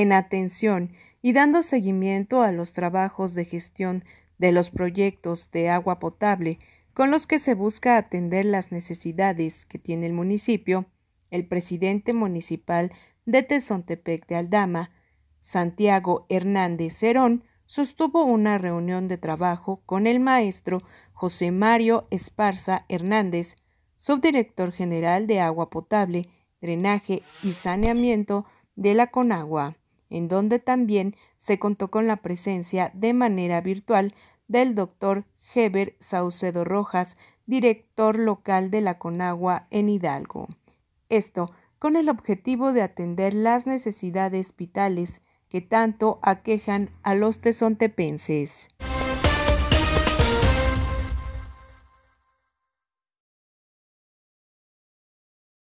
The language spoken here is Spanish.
en atención y dando seguimiento a los trabajos de gestión de los proyectos de agua potable con los que se busca atender las necesidades que tiene el municipio, el presidente municipal de Tezontepec de Aldama, Santiago Hernández Cerón, sostuvo una reunión de trabajo con el maestro José Mario Esparza Hernández, subdirector general de Agua Potable, Drenaje y Saneamiento de la Conagua en donde también se contó con la presencia de manera virtual del doctor Heber Saucedo Rojas, director local de la Conagua en Hidalgo. Esto con el objetivo de atender las necesidades vitales que tanto aquejan a los tesontepenses.